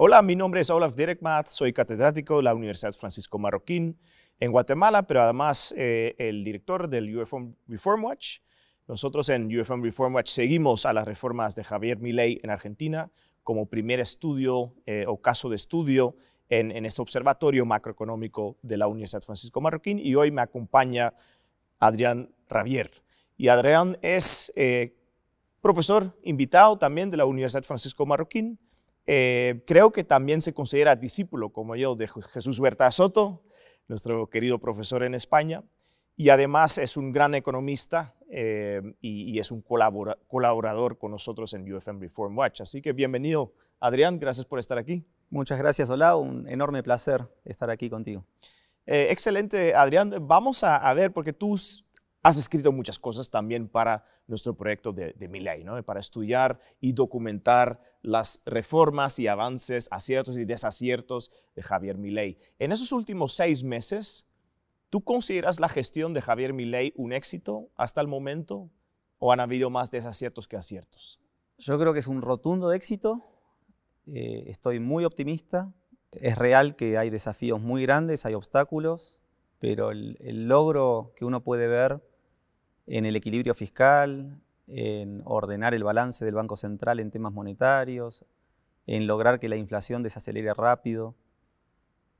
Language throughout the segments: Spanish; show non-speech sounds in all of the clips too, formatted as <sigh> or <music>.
Hola, mi nombre es Olaf Direkmat, soy catedrático de la Universidad Francisco Marroquín en Guatemala, pero además eh, el director del UFM Reform Watch. Nosotros en UFM Reform Watch seguimos a las reformas de Javier Milei en Argentina como primer estudio eh, o caso de estudio en, en, este observatorio macroeconómico de la Universidad Francisco Marroquín y hoy me acompaña Adrián Ravier. Y Adrián es eh, profesor invitado también de la Universidad Francisco Marroquín eh, creo que también se considera discípulo, como yo, de Jesús Huerta Soto, nuestro querido profesor en España, y además es un gran economista eh, y, es un colaborador con nosotros en UFM Reform Watch. Así que bienvenido, Adrián, gracias por estar aquí. Muchas gracias, hola, un enorme placer estar aquí contigo. Eh, excelente, Adrián. Vamos a, a ver, porque tú has escrito muchas cosas también para nuestro proyecto de, de Milley, ¿no? para estudiar y documentar las reformas y avances, aciertos y desaciertos de Javier Milei. En esos últimos seis meses, ¿tú consideras la gestión de Javier Milei un éxito hasta el momento o han habido más desaciertos que aciertos? Yo creo que es un rotundo éxito, eh, estoy muy optimista, es real que hay desafíos muy grandes, hay obstáculos, pero el, logro que uno puede ver en el equilibrio fiscal, en ordenar el balance del Banco Central en temas monetarios, en lograr que la inflación desacelere rápido,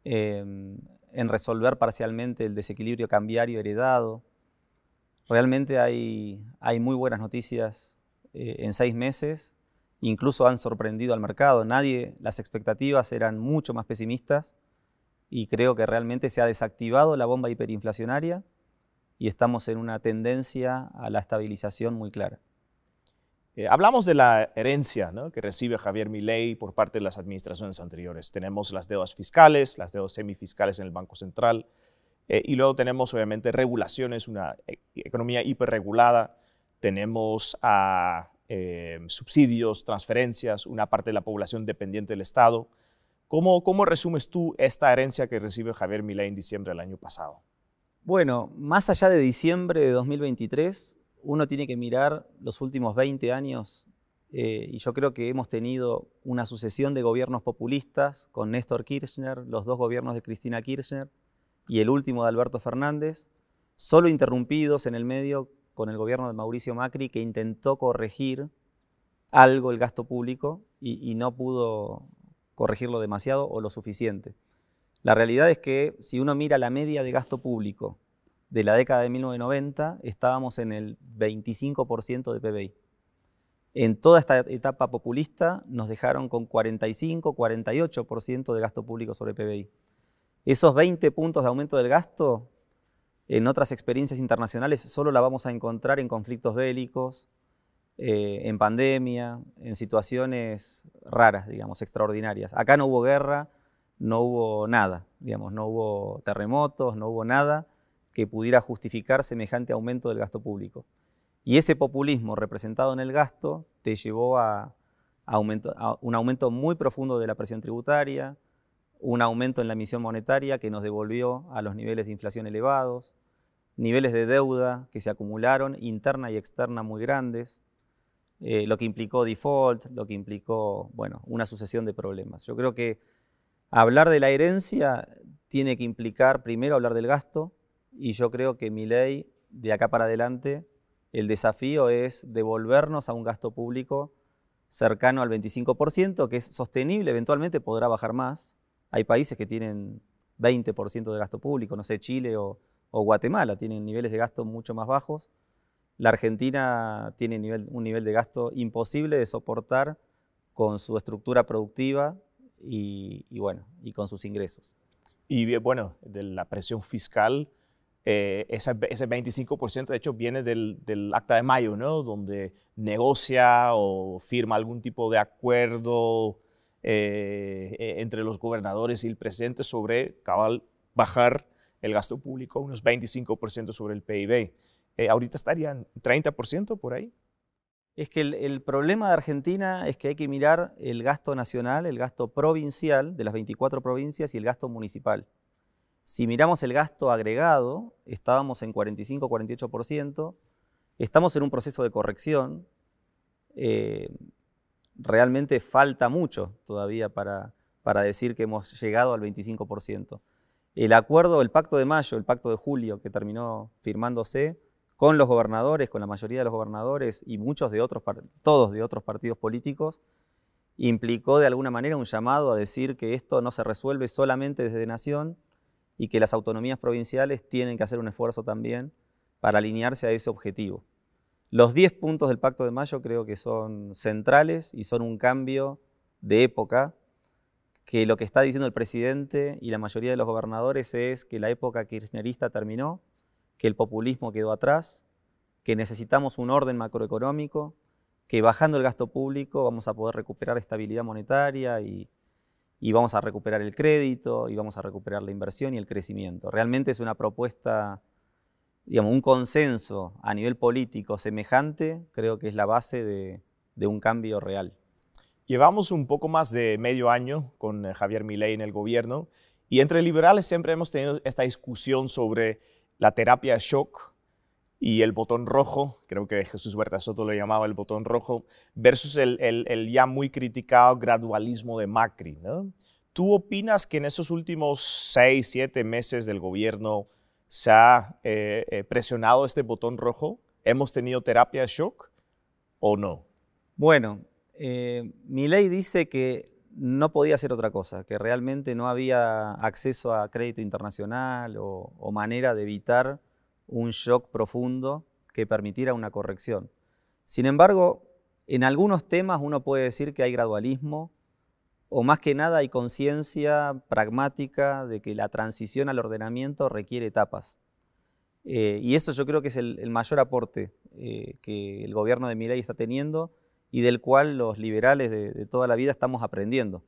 em, en resolver parcialmente el desequilibrio cambiario heredado. Realmente hay, hay muy buenas noticias eh, en seis meses, incluso han sorprendido al mercado. Nadie, las expectativas eran mucho más pesimistas y creo que realmente se ha desactivado la bomba hiperinflacionaria y estamos en una tendencia a la estabilización muy clara. Eh, hablamos de la herencia que recibe Javier Milei por parte de las administraciones anteriores. Tenemos las deudas fiscales, las deudas semifiscales en el Banco Central, eh, y luego tenemos obviamente regulaciones, una e, economía hiperregulada, tenemos eh, subsidios, transferencias, una parte de la población dependiente del Estado. ¿Cómo, ¿Cómo resumes tú esta herencia que recibe Javier Milei en diciembre del año pasado? Bueno, más allá de diciembre de 2023, uno tiene que mirar los últimos 20 años eh, y yo creo que hemos tenido una sucesión de gobiernos populistas con Néstor Kirchner, los dos gobiernos de Cristina Kirchner y el último de Alberto Fernández, solo interrumpidos en el medio con el gobierno de Mauricio Macri que intentó corregir algo el gasto público y no pudo corregirlo demasiado o lo suficiente. La realidad es que si uno mira la media de gasto público de la década de 1990, estábamos en el 25% de PBI. En toda esta etapa populista nos dejaron con 45, 48% de gasto público sobre PBI. Esos 20 puntos de aumento del gasto en otras experiencias internacionales solo la vamos a encontrar en conflictos bélicos, eh, en pandemia, en situaciones raras, digamos, extraordinarias. Acá no hubo guerra, no hubo nada, digamos, no hubo terremotos, no hubo nada que pudiera justificar semejante aumento del gasto público. Y ese populismo representado en el gasto te llevó a, un aumento muy profundo de la presión tributaria, un aumento en la emisión monetaria que nos devolvió a los niveles de inflación elevados, niveles de deuda que se acumularon interna y externa muy grandes, eh, lo que implicó default, lo que implicó, bueno, una sucesión de problemas. Yo creo que Hablar de la herencia tiene que implicar primero hablar del gasto y yo creo que mi ley, de acá para adelante, el desafío es devolvernos a un gasto público cercano al 25%, que es sostenible, eventualmente podrá bajar más. Hay países que tienen 20% de gasto público, no sé, Chile o, Guatemala tienen niveles de gasto mucho más bajos. La Argentina tiene un nivel de gasto imposible de soportar con su estructura productiva y, bueno, y con sus ingresos. Y bueno, de la presión fiscal, eh, ese, 25% de hecho viene del, del, acta de mayo, ¿no? Donde negocia o firma algún tipo de acuerdo eh, e, entre los gobernadores y el presidente sobre cabal bajar el gasto público unos 25% sobre el PIB. Eh, ahorita estarían 30% por ahí es que el, problema de Argentina es que hay que mirar el gasto nacional, el gasto provincial de las 24 provincias y el gasto municipal. Si miramos el gasto agregado, estábamos en 45-48%, estamos en un proceso de corrección, eh, realmente falta mucho todavía para, para decir que hemos llegado al 25%. El acuerdo, el pacto de mayo, el pacto de julio que terminó firmándose, con los gobernadores, con la mayoría de los gobernadores y muchos de otros, todos de otros partidos políticos, implicó de alguna manera un llamado a decir que esto no se resuelve solamente desde Nación y que las autonomías provinciales tienen que hacer un esfuerzo también para alinearse a ese objetivo. Los 10 puntos del Pacto de Mayo creo que son centrales y son un cambio de época, que lo que está diciendo el presidente y la mayoría de los gobernadores es que la época kirchnerista terminó, que el populismo quedó atrás, que necesitamos un orden macroeconómico, que bajando el gasto público vamos a poder recuperar estabilidad monetaria y, vamos a recuperar el crédito y vamos a recuperar la inversión y el crecimiento. Realmente es una propuesta, digamos, un consenso a nivel político semejante, creo que es la base de, de un cambio real. Llevamos un poco más de medio año con eh, Javier Milei en el gobierno y entre liberales siempre hemos tenido esta discusión sobre la terapia shock y el botón rojo, creo que Jesús Huerta Soto lo llamaba el botón rojo, versus el, ya muy criticado gradualismo de Macri. ¿Tú opinas que en esos últimos seis, siete meses del gobierno se ha eh, eh, presionado este botón rojo? ¿Hemos tenido terapia shock o no? Bueno, eh, mi ley dice que no podía hacer otra cosa, que realmente no había acceso a crédito internacional o, manera de evitar un shock profundo que permitiera una corrección. Sin embargo, en algunos temas uno puede decir que hay gradualismo o más que nada hay conciencia pragmática de que la transición al ordenamiento requiere etapas. Eh, y eso yo creo que es el, mayor aporte eh, que el gobierno de Milei está teniendo, y del cual los liberales de, toda la vida estamos aprendiendo.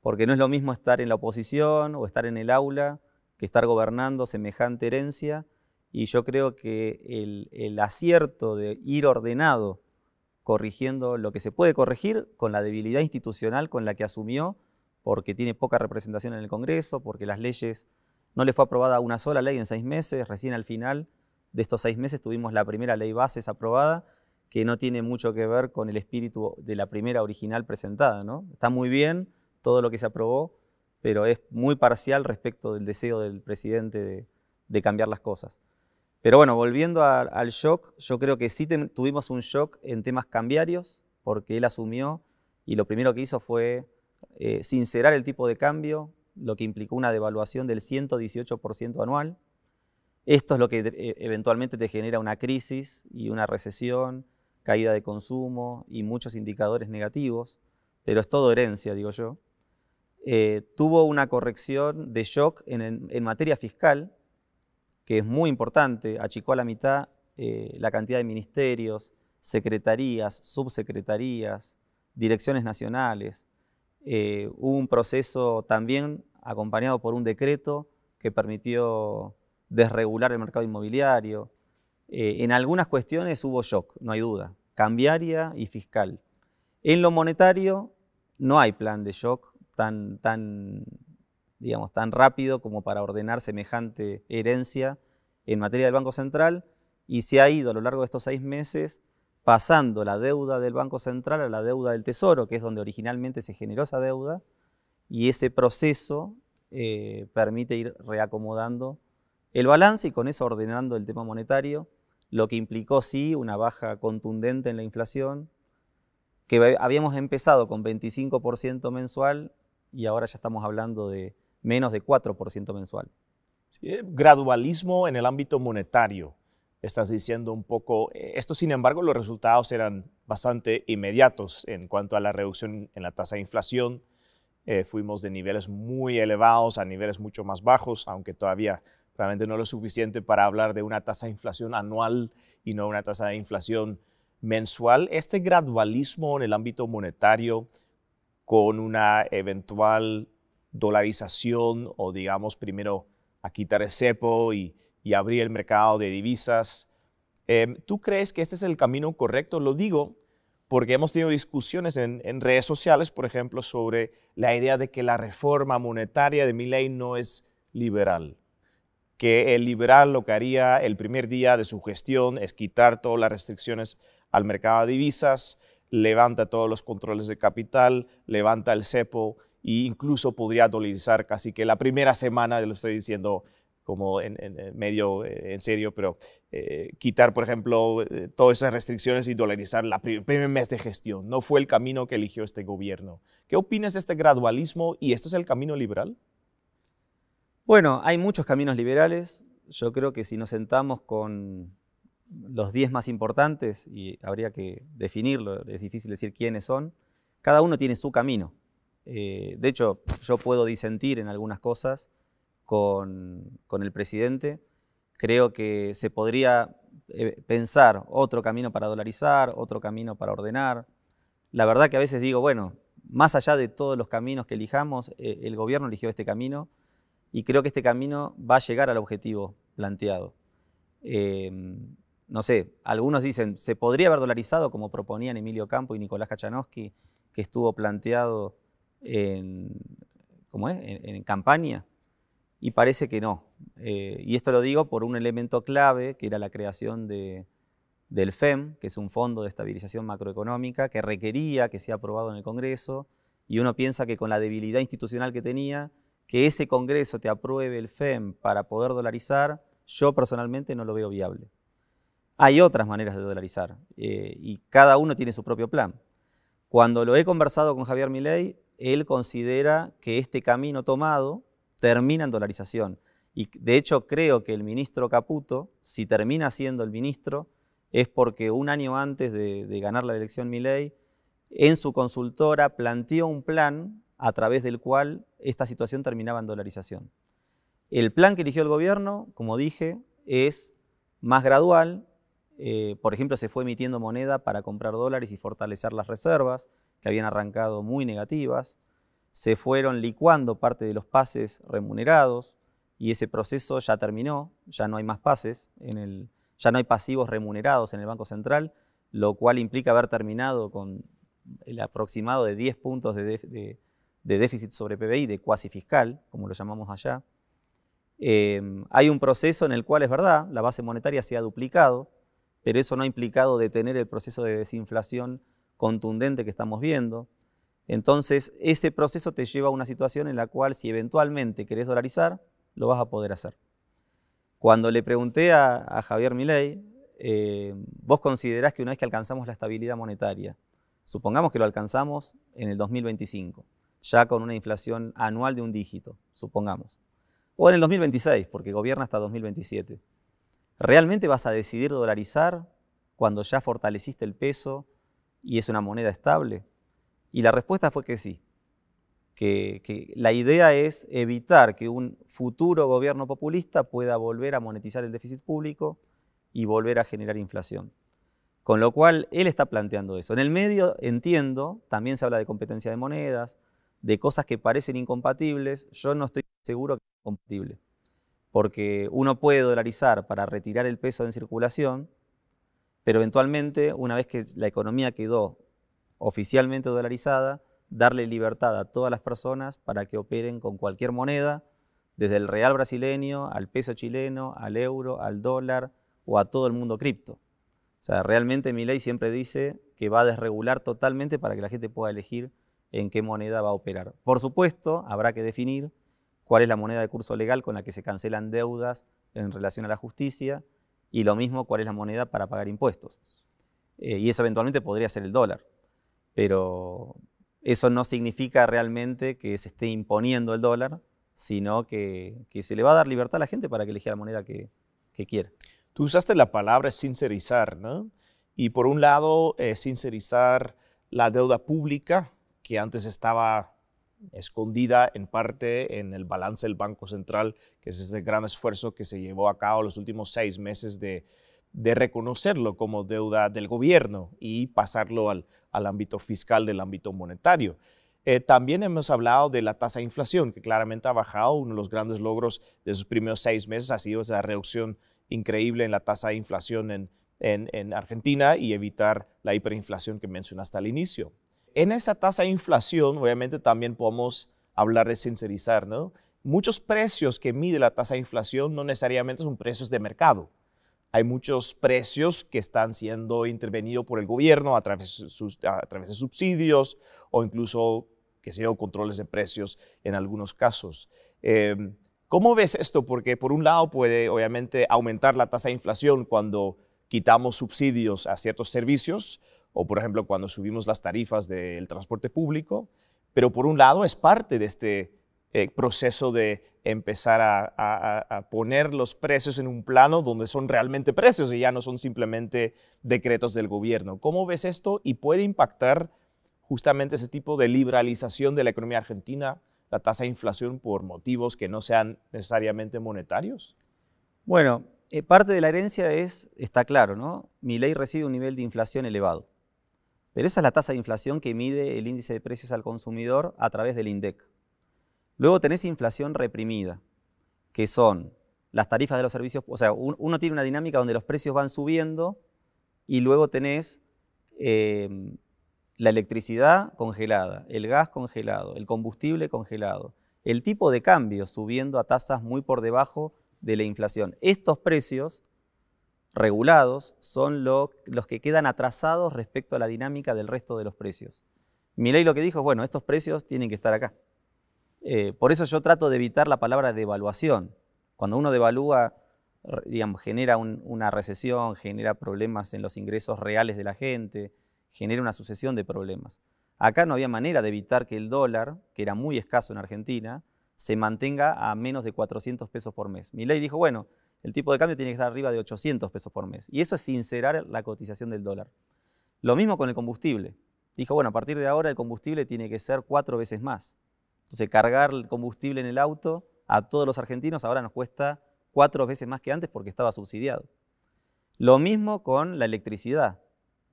Porque no es lo mismo estar en la oposición o estar en el aula que estar gobernando semejante herencia. Y yo creo que el, el acierto de ir ordenado, corrigiendo lo que se puede corregir con la debilidad institucional con la que asumió, porque tiene poca representación en el Congreso, porque las leyes, no le fue aprobada una sola ley en seis meses, recién al final de estos seis meses tuvimos la primera ley bases aprobada que no tiene mucho que ver con el espíritu de la primera original presentada. ¿no? Está muy bien todo lo que se aprobó, pero es muy parcial respecto del deseo del presidente de, cambiar las cosas. Pero bueno, volviendo al shock, yo creo que sí tuvimos un shock en temas cambiarios, porque él asumió y lo primero que hizo fue eh, sincerar el tipo de cambio, lo que implicó una devaluación del 118% anual. Esto es lo que e, eventualmente te genera una crisis y una recesión caída de consumo y muchos indicadores negativos, pero es todo herencia, digo yo. Eh, tuvo una corrección de shock en, materia fiscal, que es muy importante, achicó a la mitad eh, la cantidad de ministerios, secretarías, subsecretarías, direcciones nacionales. Eh, hubo un proceso también acompañado por un decreto que permitió desregular el mercado inmobiliario. en algunas cuestiones hubo shock, no hay duda, cambiaria y fiscal. En lo monetario no hay plan de shock tan, tan, digamos, tan rápido como para ordenar semejante herencia en materia del Banco Central y se ha ido a lo largo de estos seis meses pasando la deuda del Banco Central a la deuda del Tesoro, que es donde originalmente se generó esa deuda, y ese proceso eh, permite ir reacomodando el balance y con eso ordenando el tema monetario lo que implicó sí una baja contundente en la inflación, que habíamos empezado con 25% mensual y ahora ya estamos hablando de menos de 4% mensual. Eh, gradualismo en el ámbito monetario, estás diciendo un poco. Eh, esto, sin embargo, los resultados eran bastante inmediatos en cuanto a la reducción en la tasa de inflación. Eh, fuimos de niveles muy elevados a niveles mucho más bajos, aunque todavía no lo suficiente para hablar de una tasa de inflación anual y no una tasa de inflación mensual. Este gradualismo en el ámbito monetario con una eventual dolarización o digamos primero a quitar el cepo y, abrir el mercado de divisas. Em, ¿Tú crees que este es el camino correcto? Lo digo porque hemos tenido discusiones en, redes sociales, por ejemplo, sobre la idea de que la reforma monetaria de Milley no es liberal que el liberal lo que haría el primer día de su gestión es quitar todas las restricciones al mercado de divisas, levanta todos los controles de capital, levanta el cepo e incluso podría dolarizar casi que la primera semana, lo estoy diciendo como en, medio eh, en serio, pero eh, quitar, por ejemplo, eh, todas esas restricciones y dolarizar el primer mes de gestión. No fue el camino que eligió este gobierno. ¿Qué opinas de este gradualismo y esto es el camino liberal? Bueno, hay muchos caminos liberales. Yo creo que si nos sentamos con los 10 más importantes, y habría que definirlo, es difícil decir quiénes son, cada uno tiene su camino. Eh, de hecho, yo puedo disentir en algunas cosas con, el presidente. Creo que se podría eh, pensar otro camino para dolarizar, otro camino para ordenar. La verdad que a veces digo, bueno, más allá de todos los caminos que elijamos, eh, el gobierno eligió este camino y creo que este camino va a llegar al objetivo planteado. Em, no sé, algunos dicen, se podría haber dolarizado como proponían Emilio Campo y Nicolás Kachanowski, que estuvo planteado en, campaña, y parece que no. Eh, y esto lo digo por un elemento clave, que era la creación del FEM, que es un fondo de estabilización macroeconómica, que requería que sea aprobado en el Congreso, y uno piensa que con la debilidad institucional que tenía, que ese Congreso te apruebe el FEM para poder dolarizar, yo personalmente no lo veo viable. Hay otras maneras de dolarizar eh, y cada uno tiene su propio plan. Cuando lo he conversado con Javier Milei, él considera que este camino tomado termina en dolarización. Y de hecho creo que el ministro Caputo, si termina siendo el ministro, es porque un año antes de, de ganar la elección Milei, en su consultora planteó un plan a través del cual esta situación terminaba en dolarización. El plan que eligió el gobierno, como dije, es más gradual. Eh, por ejemplo, se fue emitiendo moneda para comprar dólares y fortalecer las reservas, que habían arrancado muy negativas. Se fueron licuando parte de los pases remunerados y ese proceso ya terminó, ya no hay más pases, en el, ya no hay pasivos remunerados en el Banco Central, lo cual implica haber terminado con el aproximado de 10 puntos de, de, de déficit sobre PBI, de cuasi fiscal, como lo llamamos allá. Em, hay un proceso en el cual es verdad, la base monetaria se ha duplicado, pero eso no ha implicado detener el proceso de desinflación contundente que estamos viendo. Entonces, ese proceso te lleva a una situación en la cual si eventualmente querés dolarizar, lo vas a poder hacer. Cuando le pregunté a, Javier Milei, em, vos considerás que una vez que alcanzamos la estabilidad monetaria, supongamos que lo alcanzamos en el 2025, ya con una inflación anual de un dígito, supongamos, o en el 2026, porque gobierna hasta 2027, ¿realmente vas a decidir dolarizar cuando ya fortaleciste el peso y es una moneda estable? Y la respuesta fue que sí, que, que la idea es evitar que un futuro gobierno populista pueda volver a monetizar el déficit público y volver a generar inflación. Con lo cual, él está planteando eso. En el medio, entiendo, también se habla de competencia de monedas, de cosas que parecen incompatibles, yo no estoy seguro que es compatible. Porque uno puede dolarizar para retirar el peso en circulación, pero eventualmente, una vez que la economía quedó oficialmente dolarizada, darle libertad a todas las personas para que operen con cualquier moneda, desde el real brasileño al peso chileno, al euro, al dólar o a todo el mundo cripto. O sea, realmente mi ley siempre dice que va a desregular totalmente para que la gente pueda elegir en qué moneda va a operar. Por supuesto, habrá que definir cuál es la moneda de curso legal con la que se cancelan deudas en relación a la justicia y lo mismo cuál es la moneda para pagar impuestos. Eh, y eso eventualmente podría ser el dólar, pero eso no significa realmente que se esté imponiendo el dólar, sino que, se le va a dar libertad a la gente para que elija la moneda que, quiere. quiera. Tú usaste la palabra sincerizar, ¿no? Y por un lado, eh, sincerizar la deuda pública, que antes estaba escondida en parte en el balance del Banco Central, que es ese gran esfuerzo que se llevó a cabo los últimos seis meses de, reconocerlo como deuda del gobierno y pasarlo al, ámbito fiscal del ámbito monetario. Eh, también hemos hablado de la tasa de inflación, que claramente ha bajado. Uno de los grandes logros de sus primeros seis meses ha sido esa reducción increíble en la tasa de inflación en, en Argentina y evitar la hiperinflación que mencionaste al inicio en esa tasa de inflación, obviamente también podemos hablar de sincerizar, ¿no? Muchos precios que mide la tasa de inflación no necesariamente son precios de mercado. Hay muchos precios que están siendo intervenidos por el gobierno a través, de subsidios o incluso, que sé controles de precios en algunos casos. Em, ¿Cómo ves esto? Porque por un lado puede obviamente aumentar la tasa de inflación cuando quitamos subsidios a ciertos servicios, o por ejemplo cuando subimos las tarifas del transporte público, pero por un lado es parte de este eh, proceso de empezar a, poner los precios en un plano donde son realmente precios y ya no son simplemente decretos del gobierno. ¿Cómo ves esto y puede impactar justamente ese tipo de liberalización de la economía argentina, la tasa de inflación por motivos que no sean necesariamente monetarios? Bueno, eh, parte de la herencia es, está claro, ¿no? Mi ley recibe un nivel de inflación elevado. Pero esa es la tasa de inflación que mide el índice de precios al consumidor a través del INDEC. Luego tenés inflación reprimida, que son las tarifas de los servicios, o sea, uno tiene una dinámica donde los precios van subiendo y luego tenés em, la electricidad congelada, el gas congelado, el combustible congelado, el tipo de cambio subiendo a tasas muy por debajo de la inflación. Estos precios regulados son los que quedan atrasados respecto a la dinámica del resto de los precios. Mi ley lo que dijo es, bueno, estos precios tienen que estar acá. Eh, por eso yo trato de evitar la palabra devaluación. Cuando uno devalúa, digamos, genera una recesión, genera problemas en los ingresos reales de la gente, genera una sucesión de problemas. Acá no había manera de evitar que el dólar, que era muy escaso en Argentina, se mantenga a menos de 400 pesos por mes. Mi ley dijo, bueno, el tipo de cambio tiene que estar arriba de 800 pesos por mes. Y eso es sincerar la cotización del dólar. Lo mismo con el combustible. Dijo, bueno, a partir de ahora el combustible tiene que ser cuatro veces más. Entonces, cargar el combustible en el auto a todos los argentinos ahora nos cuesta cuatro veces más que antes porque estaba subsidiado. Lo mismo con la electricidad.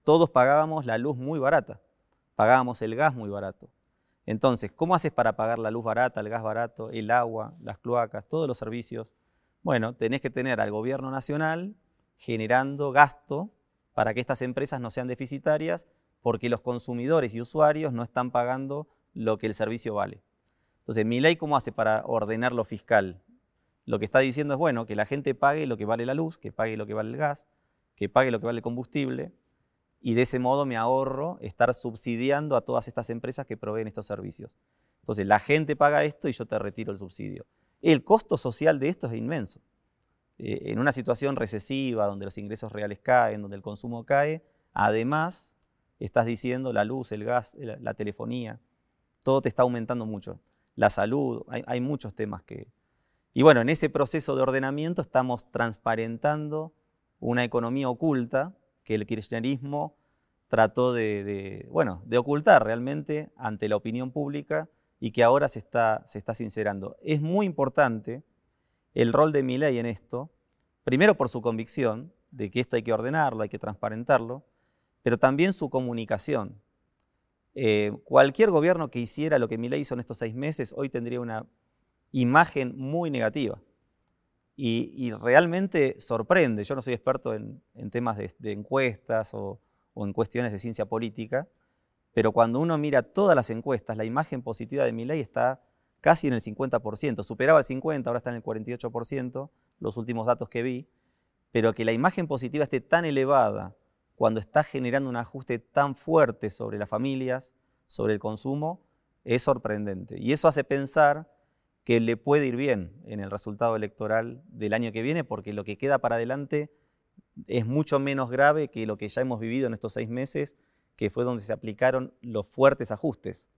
Todos pagábamos la luz muy barata, pagábamos el gas muy barato. Entonces, ¿cómo haces para pagar la luz barata, el gas barato, el agua, las cloacas, todos los servicios? Bueno, tenés que tener al gobierno nacional generando gasto para que estas empresas no sean deficitarias porque los consumidores y usuarios no están pagando lo que el servicio vale. Entonces, mi ley, ¿cómo hace para ordenar lo fiscal? Lo que está diciendo es, bueno, que la gente pague lo que vale la luz, que pague lo que vale el gas, que pague lo que vale el combustible, y de ese modo me ahorro estar subsidiando a todas estas empresas que proveen estos servicios. Entonces, la gente paga esto y yo te retiro el subsidio. El costo social de esto es inmenso. Eh, en una situación recesiva, donde los ingresos reales caen, donde el consumo cae, además estás diciendo la luz, el gas, la, telefonía, todo te está aumentando mucho. La salud, hay, muchos temas que... Y bueno, en ese proceso de ordenamiento estamos transparentando una economía oculta que el kirchnerismo trató de, bueno, de ocultar realmente ante la opinión pública y que ahora se está, se está sincerando. Es muy importante el rol de Milei en esto, primero por su convicción de que esto hay que ordenarlo, hay que transparentarlo, pero también su comunicación. Eh, cualquier gobierno que hiciera lo que Milei hizo en estos seis meses, hoy tendría una imagen muy negativa. Y, realmente sorprende, yo no soy experto en, temas de, encuestas o en cuestiones de ciencia política, pero cuando uno mira todas las encuestas, la imagen positiva de ley está casi en el 50%, superaba el 50%, ahora está en el 48%, los últimos datos que vi, pero que la imagen positiva esté tan elevada cuando está generando un ajuste tan fuerte sobre las familias, sobre el consumo, es sorprendente. Y eso hace pensar que le puede ir bien en el resultado electoral del año que viene, porque lo que queda para adelante es mucho menos grave que lo que ya hemos vivido en estos seis meses que fue donde se aplicaron los fuertes ajustes.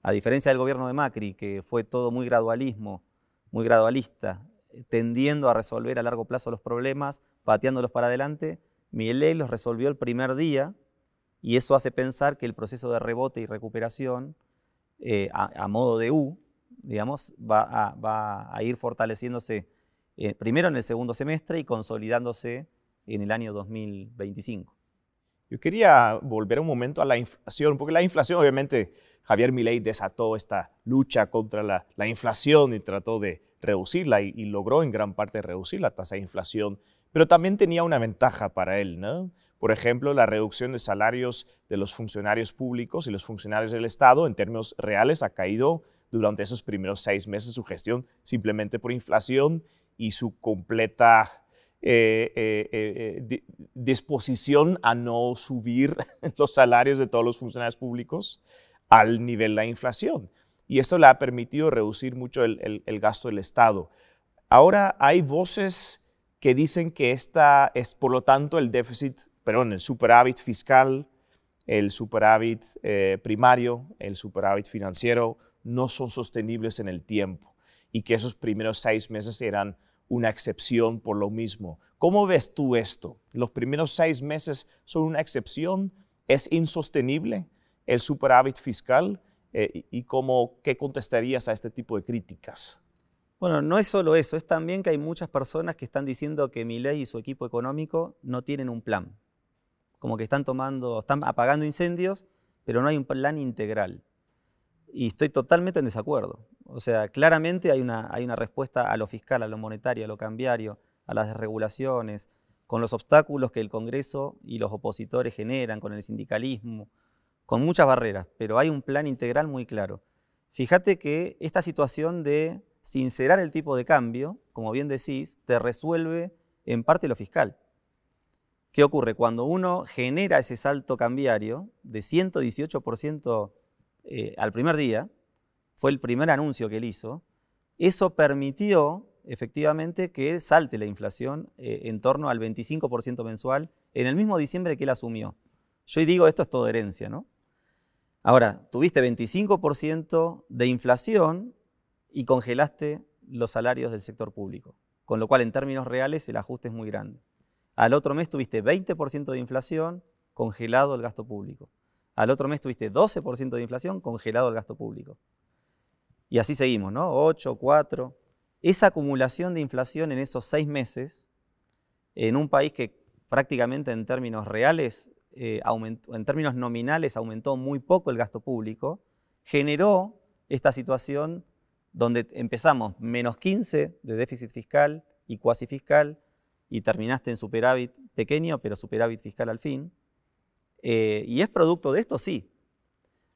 A diferencia del gobierno de Macri, que fue todo muy gradualismo, muy gradualista, tendiendo a resolver a largo plazo los problemas, pateándolos para adelante, Miele los resolvió el primer día y eso hace pensar que el proceso de rebote y recuperación eh, a, modo de U, digamos, va a, ir fortaleciéndose eh, primero en el segundo semestre y consolidándose en el año 2025. Yo quería volver un momento a la inflación, porque la inflación, obviamente, Javier Milei desató esta lucha contra la, inflación y trató de reducirla y, logró en gran parte reducir la tasa de inflación, pero también tenía una ventaja para él, ¿no? Por ejemplo, la reducción de salarios de los funcionarios públicos y los funcionarios del Estado en términos reales ha caído durante esos primeros seis meses de su gestión simplemente por inflación y su completa eh, eh, eh, disposición a no subir <laughs> los salarios de todos los funcionarios públicos al nivel de la inflación. Y esto le ha permitido reducir mucho el, gasto del Estado. Ahora hay voces que dicen que esta es, por lo tanto, el déficit, perdón, el superávit fiscal, el superávit primario, el superávit financiero, no son sostenibles en el tiempo y que esos primeros seis meses eran una excepción por lo mismo. ¿Cómo ves tú esto? ¿Los primeros seis meses son una excepción? ¿Es insostenible el superávit fiscal? Eh, ¿Y cómo, qué contestarías a este tipo de críticas? Bueno, no es solo eso, es también que hay muchas personas que están diciendo que ley y su equipo económico no tienen un plan. Como que están tomando, están apagando incendios, pero no hay un plan integral. Y estoy totalmente en desacuerdo. O sea, claramente hay una, hay una respuesta a lo fiscal, a lo monetario, a lo cambiario, a las desregulaciones, con los obstáculos que el Congreso y los opositores generan, con el sindicalismo, con muchas barreras, pero hay un plan integral muy claro. Fíjate que esta situación de sincerar el tipo de cambio, como bien decís, te resuelve en parte lo fiscal. ¿Qué ocurre? Cuando uno genera ese salto cambiario de 118% eh, al primer día, fue el primer anuncio que él hizo, eso permitió efectivamente que salte la inflación eh, en torno al 25% mensual en el mismo diciembre que él asumió. Yo digo, esto es todo herencia, ¿no? Ahora, tuviste 25% de inflación y congelaste los salarios del sector público, con lo cual en términos reales el ajuste es muy grande. Al otro mes tuviste 20% de inflación, congelado el gasto público. Al otro mes tuviste 12% de inflación, congelado el gasto público. Y así seguimos, ¿no? Ocho, cuatro... Esa acumulación de inflación en esos seis meses, en un país que prácticamente en términos reales, eh, en términos nominales aumentó muy poco el gasto público, generó esta situación donde empezamos menos 15 de déficit fiscal y cuasi fiscal y terminaste en superávit pequeño, pero superávit fiscal al fin. Eh, y es producto de esto, sí.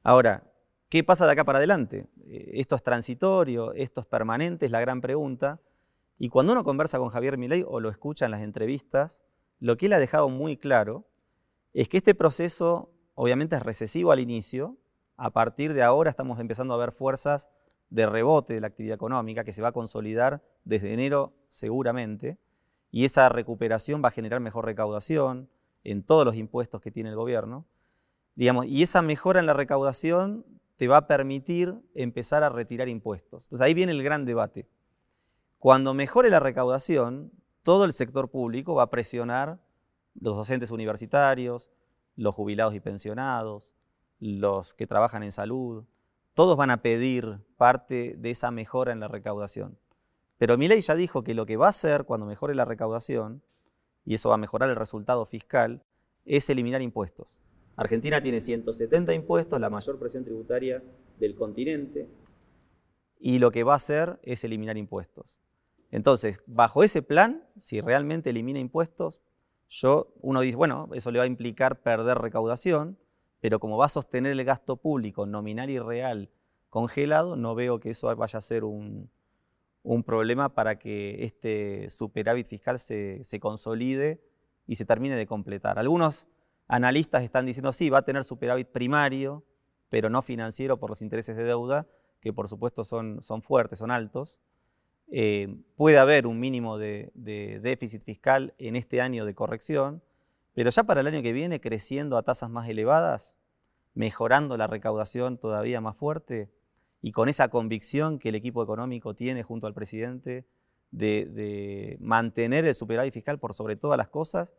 Ahora, ¿Qué pasa de acá para adelante? Eh, ¿Esto es transitorio? ¿Esto es permanente? Es la gran pregunta. Y cuando uno conversa con Javier Milei o lo escucha en las entrevistas, lo que él ha dejado muy claro es que este proceso obviamente es recesivo al inicio. A partir de ahora estamos empezando a ver fuerzas de rebote de la actividad económica que se va a consolidar desde enero seguramente. Y esa recuperación va a generar mejor recaudación en todos los impuestos que tiene el gobierno. Digamos, y esa mejora en la recaudación va a permitir empezar a retirar impuestos. Entonces ahí viene el gran debate. Cuando mejore la recaudación, todo el sector público va a presionar los docentes universitarios, los jubilados y pensionados, los que trabajan en salud, todos van a pedir parte de esa mejora en la recaudación. Pero ley ya dijo que lo que va a hacer cuando mejore la recaudación, y eso va a mejorar el resultado fiscal, es eliminar impuestos. Argentina tiene 170 impuestos, la mayor presión tributaria del continente, y lo que va a hacer es eliminar impuestos. Entonces, bajo ese plan, si realmente elimina impuestos, yo, uno dice, bueno, eso le va a implicar perder recaudación, pero como va a sostener el gasto público nominal y real congelado, no veo que eso vaya a ser un, problema para que este superávit fiscal se, se consolide y se termine de completar. Algunos analistas están diciendo, sí, va a tener superávit primario, pero no financiero por los intereses de deuda, que por supuesto son, son fuertes, son altos. Eh, puede haber un mínimo de, déficit fiscal en este año de corrección, pero ya para el año que viene, creciendo a tasas más elevadas, mejorando la recaudación todavía más fuerte y con esa convicción que el equipo económico tiene junto al presidente de mantener el superávit fiscal por sobre todas las cosas,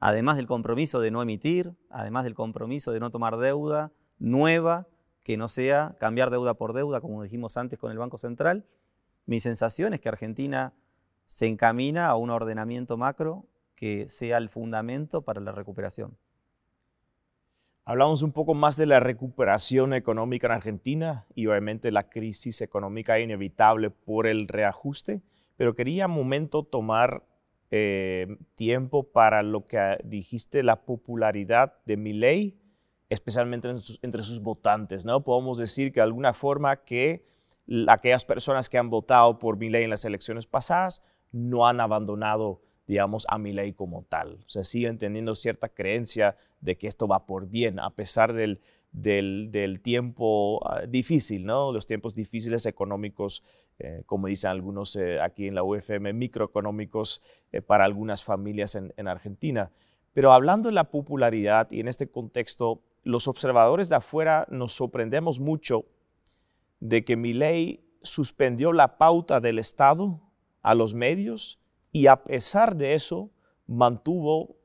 además del compromiso de no emitir, además del compromiso de no tomar deuda nueva, que no sea cambiar deuda por deuda, como dijimos antes con el Banco Central, mi sensación es que Argentina se encamina a un ordenamiento macro que sea el fundamento para la recuperación. Hablamos un poco más de la recuperación económica en Argentina y obviamente la crisis económica inevitable por el reajuste, pero quería momento tomar eh, tiempo para lo que ah, dijiste, la popularidad de mi ley, especialmente entre sus, votantes, ¿no? Podemos decir que de alguna forma que aquellas personas que han votado por mi ley en las elecciones pasadas no han abandonado, digamos, a mi ley como tal. O sea, siguen teniendo cierta creencia de que esto va por bien, a pesar del, del, del tiempo ah, difícil, ¿no? Los tiempos difíciles económicos eh, como dicen algunos eh, aquí en la UFM, microeconómicos eh, para algunas familias en, Argentina. Pero hablando de la popularidad y en este contexto, los observadores de afuera nos sorprendemos mucho de que ley suspendió la pauta del Estado a los medios y a pesar de eso mantuvo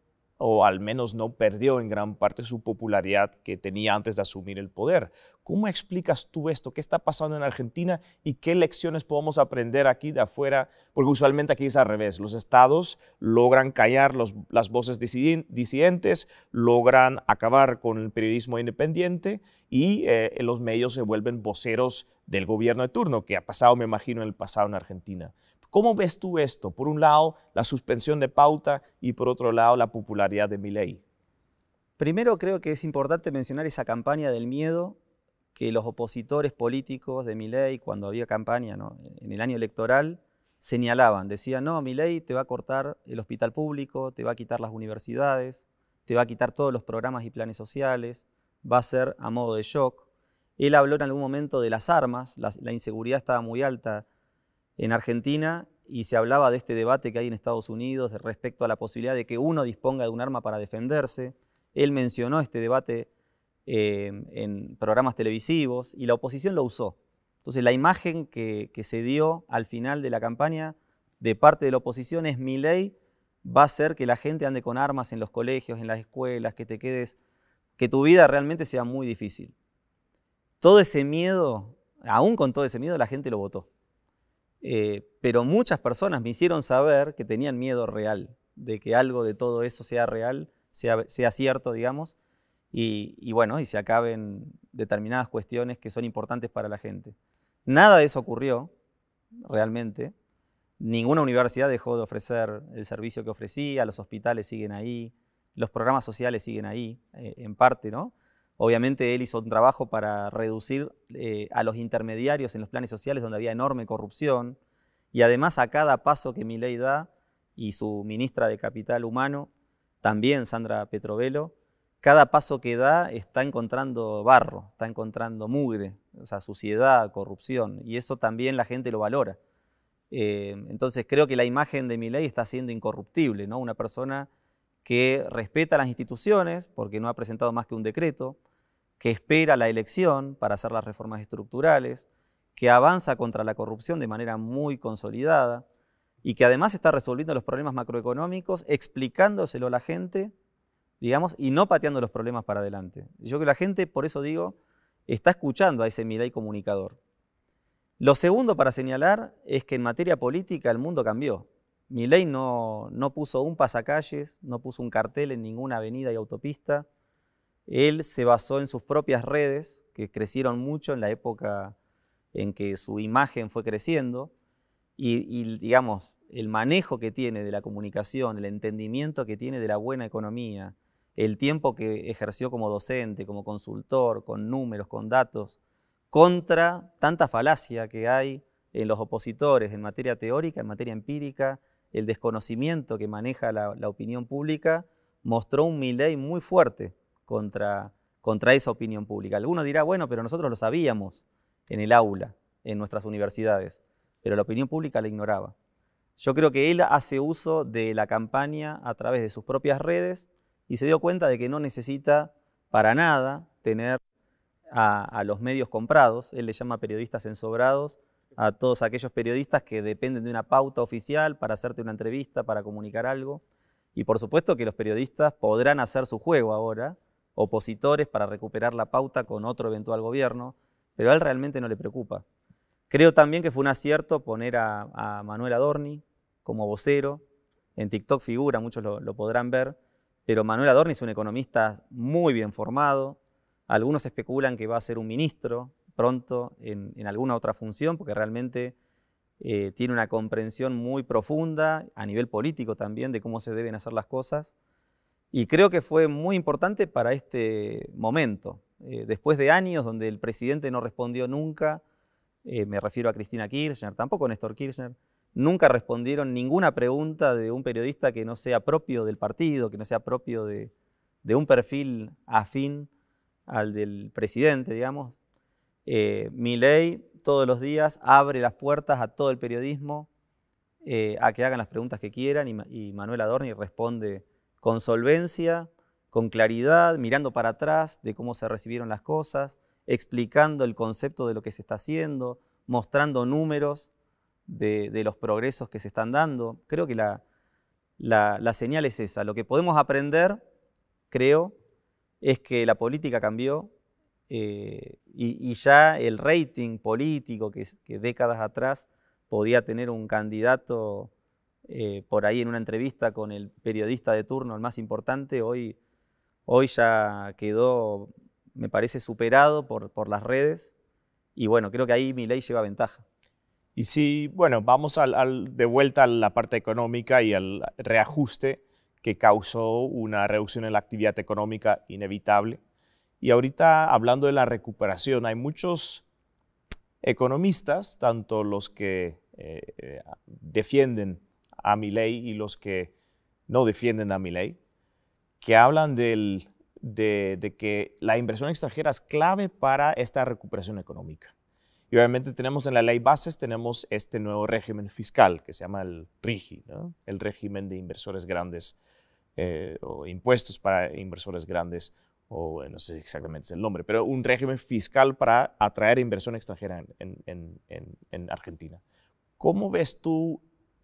o al menos no perdió en gran parte su popularidad que tenía antes de asumir el poder. ¿Cómo explicas tú esto? ¿Qué está pasando en Argentina y qué lecciones podemos aprender aquí de afuera? Porque usualmente aquí es al revés. Los estados logran callar las voces disidentes, logran acabar con el periodismo independiente y eh, los medios se vuelven voceros del gobierno de turno, que ha pasado, me imagino, en el pasado en Argentina. ¿Cómo ves tú esto? Por un lado, la suspensión de pauta y por otro lado, la popularidad de Milei. Primero creo que es importante mencionar esa campaña del miedo que los opositores políticos de Milei, cuando había campaña en el año electoral, señalaban. Decían, no, Milei te va a cortar el hospital público, te va a quitar las universidades, te va a quitar todos los programas y planes sociales, va a ser a modo de shock. Él habló en algún momento de las armas, la inseguridad estaba muy alta en Argentina y se hablaba de este debate que hay en Estados Unidos respecto a la posibilidad de que uno disponga de un arma para defenderse. Él mencionó este debate eh, en programas televisivos y la oposición lo usó. Entonces la imagen que, que se dio al final de la campaña de parte de la oposición es mi ley va a ser que la gente ande con armas en los colegios, en las escuelas, que te quedes, que tu vida realmente sea muy difícil. Todo ese miedo, aún con todo ese miedo, la gente lo votó. Eh, pero muchas personas me hicieron saber que tenían miedo real, de que algo de todo eso sea real, sea, cierto, digamos, y, bueno, y se acaben determinadas cuestiones que son importantes para la gente. Nada de eso ocurrió realmente. Ninguna universidad dejó de ofrecer el servicio que ofrecía, los hospitales siguen ahí, los programas sociales siguen ahí, eh, en parte, ¿no? Obviamente él hizo un trabajo para reducir eh, a los intermediarios en los planes sociales donde había enorme corrupción y además a cada paso que Milei da y su ministra de Capital Humano, también Sandra Petrovelo, cada paso que da está encontrando barro, está encontrando mugre, o sea, suciedad, corrupción, y eso también la gente lo valora. Eh, entonces creo que la imagen de Milei está siendo incorruptible, ¿no? Una persona que respeta las instituciones porque no ha presentado más que un decreto, que espera la elección para hacer las reformas estructurales, que avanza contra la corrupción de manera muy consolidada y que además está resolviendo los problemas macroeconómicos, explicándoselo a la gente, digamos, y no pateando los problemas para adelante. Yo creo que la gente, por eso digo, está escuchando a ese Milay comunicador. Lo segundo para señalar es que en materia política el mundo cambió. Milay no, no puso un pasacalles, no puso un cartel en ninguna avenida y autopista, él se basó en sus propias redes, que crecieron mucho en la época en que su imagen fue creciendo, y, digamos, el manejo que tiene de la comunicación, el entendimiento que tiene de la buena economía, el tiempo que ejerció como docente, como consultor, con números, con datos, contra tanta falacia que hay en los opositores en materia teórica, en materia empírica, el desconocimiento que maneja la, opinión pública, mostró un Milley muy fuerte contra, contra esa opinión pública. Alguno dirá, bueno, pero nosotros lo sabíamos en el aula, en nuestras universidades, pero la opinión pública la ignoraba. Yo creo que él hace uso de la campaña a través de sus propias redes y se dio cuenta de que no necesita para nada tener a, a los medios comprados, él le llama periodistas ensobrados, a todos aquellos periodistas que dependen de una pauta oficial para hacerte una entrevista, para comunicar algo. Y por supuesto que los periodistas podrán hacer su juego ahora, opositores para recuperar la pauta con otro eventual gobierno, pero a él realmente no le preocupa. Creo también que fue un acierto poner a, Manuel Adorni como vocero. En TikTok figura, muchos lo, podrán ver, pero Manuel Adorni es un economista muy bien formado. Algunos especulan que va a ser un ministro pronto en, alguna otra función, porque realmente eh, tiene una comprensión muy profunda a nivel político también de cómo se deben hacer las cosas. Y creo que fue muy importante para este momento. Eh, después de años donde el presidente no respondió nunca, eh, me refiero a Cristina Kirchner, tampoco a Néstor Kirchner, nunca respondieron ninguna pregunta de un periodista que no sea propio del partido, que no sea propio de, un perfil afín al del presidente, digamos. Eh, mi ley todos los días abre las puertas a todo el periodismo a que hagan las preguntas que quieran y, y Manuel Adorni responde con solvencia, con claridad, mirando para atrás de cómo se recibieron las cosas, explicando el concepto de lo que se está haciendo, mostrando números de, los progresos que se están dando. Creo que la, señal es esa. Lo que podemos aprender, creo, es que la política cambió, eh, y, ya el rating político que, que, décadas atrás podía tener un candidato eh, por ahí en una entrevista con el periodista de turno, el más importante, hoy, hoy ya quedó, me parece, superado por, por las redes. Y bueno, creo que ahí mi ley lleva ventaja. Y sí bueno, vamos al, de vuelta a la parte económica y al reajuste que causó una reducción en la actividad económica inevitable. Y ahorita hablando de la recuperación, hay muchos economistas, tanto los que eh, eh, defienden a ley y los que no defienden a mi ley que hablan del, de, que la inversión extranjera es clave para esta recuperación económica. Y obviamente tenemos en la ley bases, tenemos este nuevo régimen fiscal que se llama el RIGI, el régimen de inversores grandes eh, o impuestos para inversores grandes, o eh, no sé exactamente es el nombre, pero un régimen fiscal para atraer inversión extranjera en, en Argentina. ¿Cómo ves tú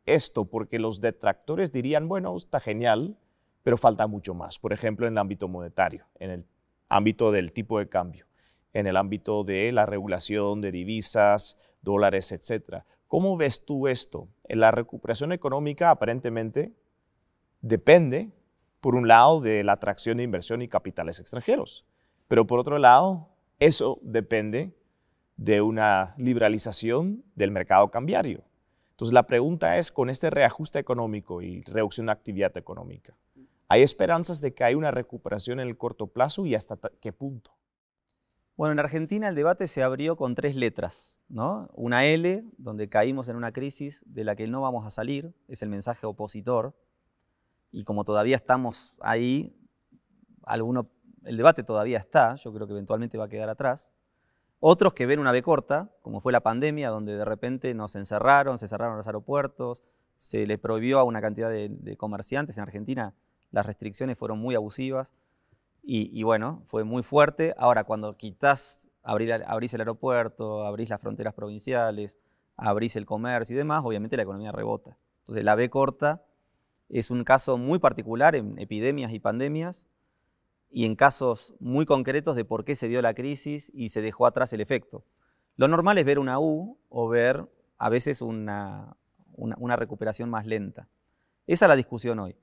esto, porque los detractores dirían, bueno, está genial, pero falta mucho más. Por ejemplo, en el ámbito monetario, en el ámbito del tipo de cambio, en el ámbito de la regulación de divisas, dólares, etc. ¿Cómo ves tú esto? La recuperación económica aparentemente depende, por un lado, de la atracción de inversión y capitales extranjeros, pero por otro lado, eso depende de una liberalización del mercado cambiario. Entonces la pregunta es, con este reajuste económico y reducción de actividad económica, ¿hay esperanzas de que haya una recuperación en el corto plazo y hasta qué punto? Bueno, en Argentina el debate se abrió con tres letras, ¿no? Una L, donde caímos en una crisis de la que no vamos a salir, es el mensaje opositor, y como todavía estamos ahí, alguno, el debate todavía está, yo creo que eventualmente va a quedar atrás. Otros que ven una B corta, como fue la pandemia, donde de repente nos encerraron, se cerraron los aeropuertos, se le prohibió a una cantidad de, comerciantes en Argentina, las restricciones fueron muy abusivas y, bueno, fue muy fuerte. Ahora, cuando quitas, abrir, abrís el aeropuerto, abrís las fronteras provinciales, abrís el comercio y demás, obviamente la economía rebota. Entonces, la B corta es un caso muy particular en epidemias y pandemias y en casos muy concretos de por qué se dio la crisis y se dejó atrás el efecto. Lo normal es ver una U o ver a veces una, una, una, recuperación más lenta. Esa es la discusión hoy.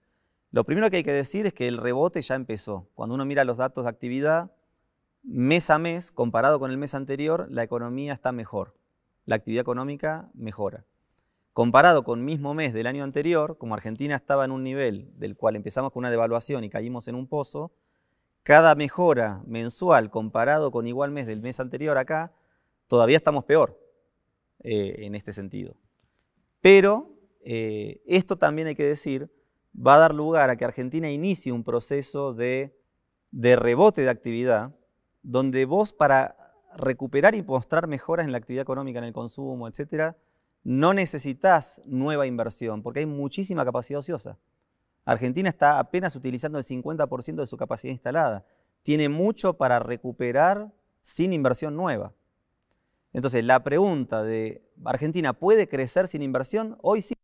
Lo primero que hay que decir es que el rebote ya empezó. Cuando uno mira los datos de actividad, mes a mes, comparado con el mes anterior, la economía está mejor. La actividad económica mejora. Comparado con mismo mes del año anterior, como Argentina estaba en un nivel del cual empezamos con una devaluación y caímos en un pozo, cada mejora mensual comparado con igual mes del mes anterior acá, todavía estamos peor eh, en este sentido. Pero eh, esto también hay que decir, va a dar lugar a que Argentina inicie un proceso de, rebote de actividad, donde vos para recuperar y mostrar mejoras en la actividad económica, en el consumo, etcétera, no necesitas nueva inversión, porque hay muchísima capacidad ociosa. Argentina está apenas utilizando el 50% de su capacidad instalada. Tiene mucho para recuperar sin inversión nueva. Entonces, la pregunta de Argentina puede crecer sin inversión, hoy sí.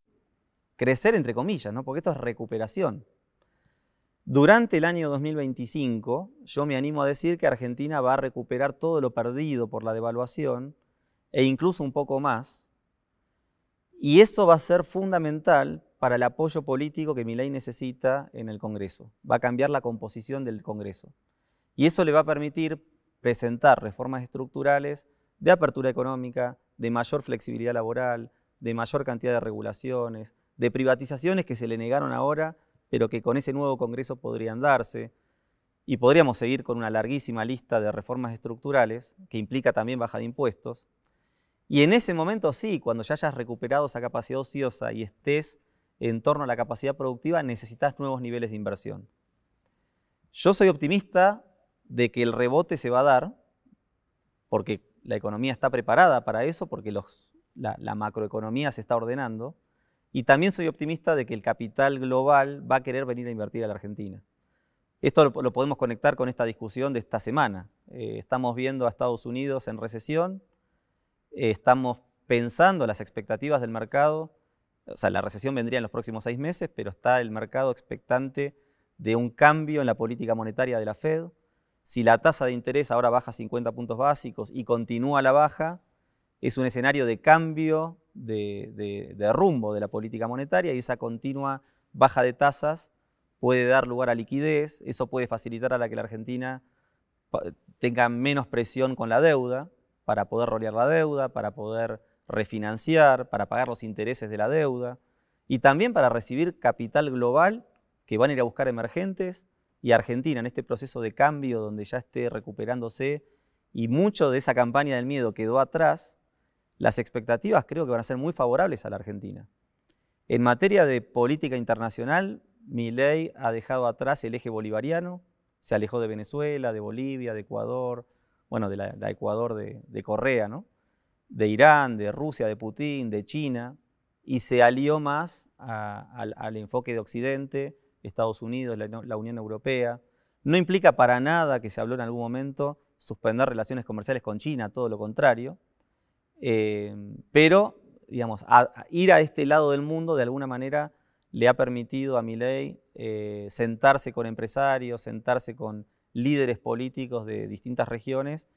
Crecer entre comillas, ¿no? Porque esto es recuperación. Durante el año 2025, yo me animo a decir que Argentina va a recuperar todo lo perdido por la devaluación e incluso un poco más. Y eso va a ser fundamental para el apoyo político que mi ley necesita en el Congreso. Va a cambiar la composición del Congreso. Y eso le va a permitir presentar reformas estructurales de apertura económica, de mayor flexibilidad laboral, de mayor cantidad de regulaciones, de privatizaciones que se le negaron ahora, pero que con ese nuevo Congreso podrían darse. Y podríamos seguir con una larguísima lista de reformas estructurales, que implica también baja de impuestos. Y en ese momento sí, cuando ya hayas recuperado esa capacidad ociosa y estés en torno a la capacidad productiva, necesitas nuevos niveles de inversión. Yo soy optimista de que el rebote se va a dar, porque la economía está preparada para eso, porque la, macroeconomía se está ordenando, y también soy optimista de que el capital global va a querer venir a invertir a la Argentina. Esto lo, podemos conectar con esta discusión de esta semana. Eh, estamos viendo a Estados Unidos en recesión, eh, estamos pensando las expectativas del mercado o sea, la recesión vendría en los próximos seis meses, pero está el mercado expectante de un cambio en la política monetaria de la Fed. Si la tasa de interés ahora baja 50 puntos básicos y continúa la baja, es un escenario de cambio de, rumbo de la política monetaria y esa continua baja de tasas puede dar lugar a liquidez, eso puede facilitar a la que la Argentina tenga menos presión con la deuda, para poder rolear la deuda, para poder refinanciar, para pagar los intereses de la deuda y también para recibir capital global que van a ir a buscar emergentes y Argentina en este proceso de cambio donde ya esté recuperándose y mucho de esa campaña del miedo quedó atrás, las expectativas creo que van a ser muy favorables a la Argentina. En materia de política internacional, mi ley ha dejado atrás el eje bolivariano, se alejó de Venezuela, de Bolivia, de Ecuador, bueno, de la, Ecuador de Correa, ¿no? de Irán, de Rusia, de Putin, de China, y se alió más al enfoque de Occidente, Estados Unidos, la, Unión Europea. No implica para nada que se habló en algún momento suspender relaciones comerciales con China, todo lo contrario, eh, pero, digamos, ir a este lado del mundo de alguna manera le ha permitido a Milei eh, sentarse con empresarios, sentarse con líderes políticos de distintas regiones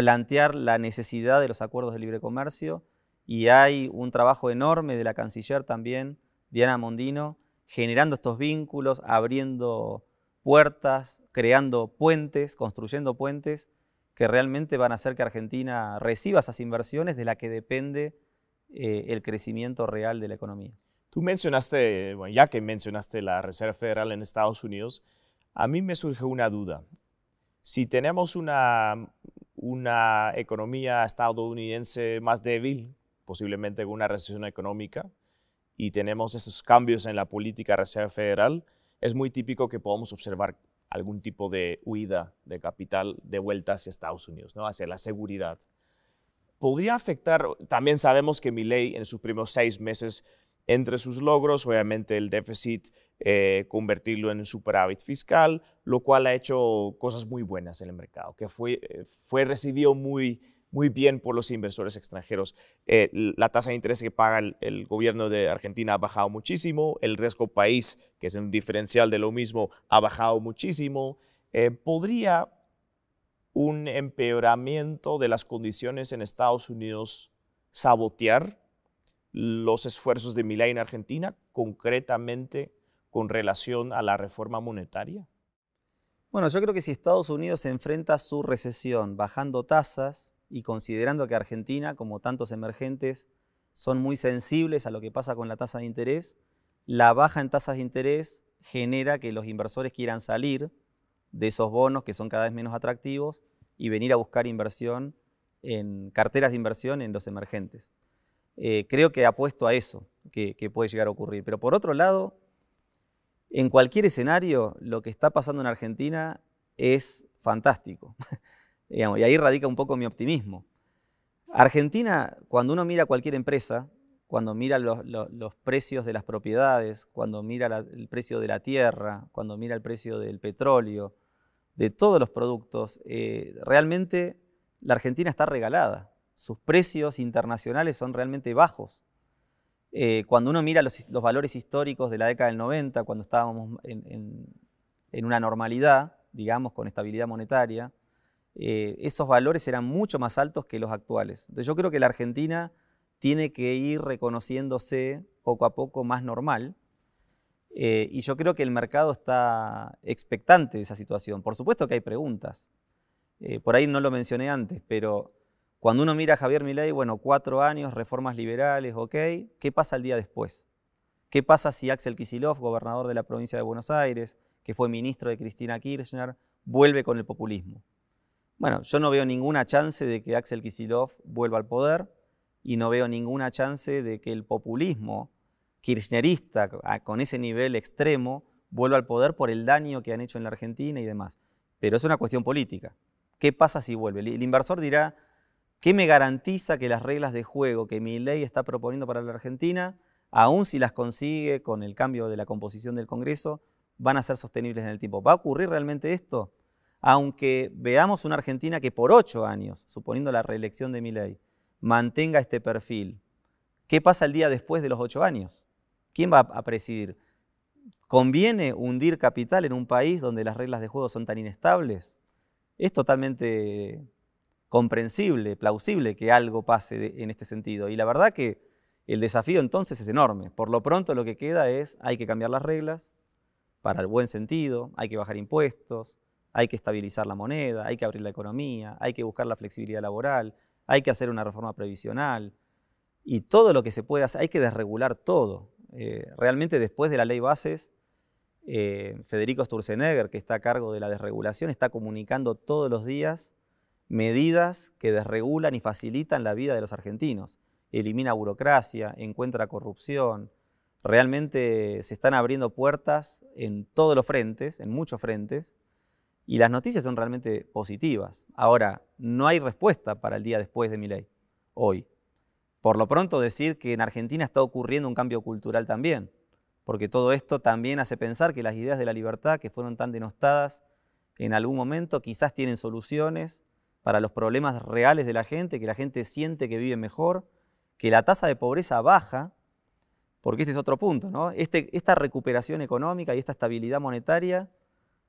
plantear la necesidad de los acuerdos de libre comercio y hay un trabajo enorme de la canciller también, Diana Mondino, generando estos vínculos, abriendo puertas, creando puentes, construyendo puentes que realmente van a hacer que Argentina reciba esas inversiones de las que depende eh, el crecimiento real de la economía. Tú mencionaste, bueno, ya que mencionaste la Reserva Federal en Estados Unidos, a mí me surge una duda. Si tenemos una, una economía estadounidense más débil, posiblemente con una recesión económica, y tenemos esos cambios en la política Reserva Federal, es muy típico que podamos observar algún tipo de huida de capital de vuelta hacia Estados Unidos, ¿no? hacia la seguridad. Podría afectar, también sabemos que mi ley en sus primeros seis meses entre sus logros, obviamente, el déficit, eh, convertirlo en un superávit fiscal, lo cual ha hecho cosas muy buenas en el mercado, que fue, eh, fue recibido muy, muy bien por los inversores extranjeros. Eh, la tasa de interés que paga el, gobierno de Argentina ha bajado muchísimo, el riesgo país, que es un diferencial de lo mismo, ha bajado muchísimo. ¿Podría un empeoramiento de las condiciones en Estados Unidos sabotear los esfuerzos de Milán en Argentina, concretamente con relación a la reforma monetaria? Bueno, yo creo que si Estados Unidos se enfrenta a su recesión bajando tasas y considerando que Argentina, como tantos emergentes, son muy sensibles a lo que pasa con la tasa de interés, la baja en tasas de interés genera que los inversores quieran salir de esos bonos que son cada vez menos atractivos y venir a buscar inversión en carteras de inversión en los emergentes. Eh, creo que apuesto a eso que, puede llegar a ocurrir. Pero por otro lado, en cualquier escenario, lo que está pasando en Argentina es fantástico. <laughs> y ahí radica un poco mi optimismo. Argentina, cuando uno mira cualquier empresa, cuando mira los, precios de las propiedades, cuando mira el precio de la tierra, cuando mira el precio del petróleo, de todos los productos, eh, realmente la Argentina está regalada sus precios internacionales son realmente bajos. Eh, cuando uno mira los, valores históricos de la década del 90, cuando estábamos en, una normalidad, digamos, con estabilidad monetaria, eh, esos valores eran mucho más altos que los actuales. Entonces yo creo que la Argentina tiene que ir reconociéndose poco a poco más normal. Eh, y yo creo que el mercado está expectante de esa situación. Por supuesto que hay preguntas. por ahí no lo mencioné antes, pero cuando uno mira a Javier Milei, bueno, cuatro años, reformas liberales, ok, ¿qué pasa el día después? ¿Qué pasa si Axel Kisilov, gobernador de la provincia de Buenos Aires, que fue ministro de Cristina Kirchner, vuelve con el populismo? Bueno, yo no veo ninguna chance de que Axel Kisilov vuelva al poder y no veo ninguna chance de que el populismo kirchnerista con ese nivel extremo vuelva al poder por el daño que han hecho en la Argentina y demás. Pero es una cuestión política. ¿Qué pasa si vuelve? El inversor dirá, ¿Qué me garantiza que las reglas de juego que mi ley está proponiendo para la Argentina, aun si las consigue con el cambio de la composición del Congreso, van a ser sostenibles en el tiempo? ¿Va a ocurrir realmente esto? Aunque veamos una Argentina que por ocho años, suponiendo la reelección de mi ley, mantenga este perfil, ¿qué pasa el día después de los ocho años? ¿Quién va a presidir? ¿Conviene hundir capital en un país donde las reglas de juego son tan inestables? Es totalmente comprensible, plausible que algo pase en este sentido. Y la verdad que el desafío entonces es enorme. Por lo pronto lo que queda es, hay que cambiar las reglas para el buen sentido, hay que bajar impuestos, hay que estabilizar la moneda, hay que abrir la economía, hay que buscar la flexibilidad laboral, hay que hacer una reforma previsional y todo lo que se pueda hacer, hay que desregular todo. Eh, realmente después de la ley bases, eh, Federico Sturzenegger, que está a cargo de la desregulación, está comunicando todos los días medidas que desregulan y facilitan la vida de los argentinos. Elimina burocracia, encuentra corrupción. Realmente se están abriendo puertas en todos los frentes, en muchos frentes, y las noticias son realmente positivas. Ahora, no hay respuesta para el día después de mi ley, hoy. Por lo pronto decir que en Argentina está ocurriendo un cambio cultural también, porque todo esto también hace pensar que las ideas de la libertad que fueron tan denostadas en algún momento quizás tienen soluciones para los problemas reales de la gente, que la gente siente que vive mejor, que la tasa de pobreza baja, porque este es otro punto, ¿no? Este, esta recuperación económica y esta estabilidad monetaria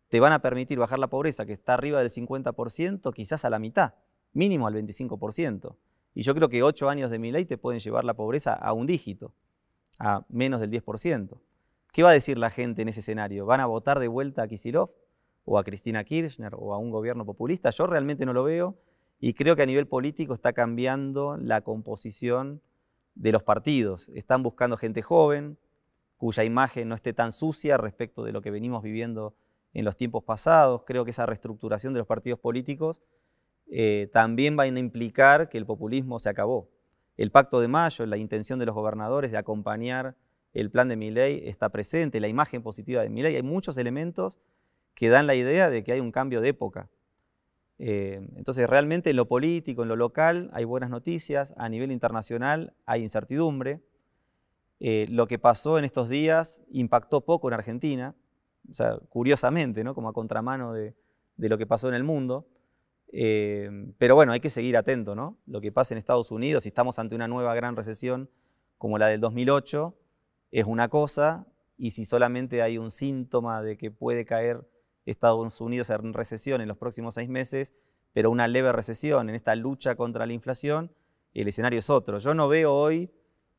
te van a permitir bajar la pobreza, que está arriba del 50%, quizás a la mitad, mínimo al 25%. Y yo creo que ocho años de mi ley te pueden llevar la pobreza a un dígito, a menos del 10%. ¿Qué va a decir la gente en ese escenario? ¿Van a votar de vuelta a Kisilov? o a Cristina Kirchner o a un gobierno populista. Yo realmente no lo veo y creo que a nivel político está cambiando la composición de los partidos. Están buscando gente joven, cuya imagen no esté tan sucia respecto de lo que venimos viviendo en los tiempos pasados. Creo que esa reestructuración de los partidos políticos eh, también va a implicar que el populismo se acabó. El pacto de mayo, la intención de los gobernadores de acompañar el plan de Milley está presente, la imagen positiva de Milley, Hay muchos elementos que dan la idea de que hay un cambio de época. Eh, entonces, realmente en lo político, en lo local, hay buenas noticias, a nivel internacional hay incertidumbre. Eh, lo que pasó en estos días impactó poco en Argentina, o sea, curiosamente, ¿no? como a contramano de, lo que pasó en el mundo. Eh, pero bueno, hay que seguir atento, ¿no? Lo que pasa en Estados Unidos, si estamos ante una nueva gran recesión como la del 2008, es una cosa, y si solamente hay un síntoma de que puede caer Estados Unidos en recesión en los próximos seis meses, pero una leve recesión en esta lucha contra la inflación, el escenario es otro. Yo no veo hoy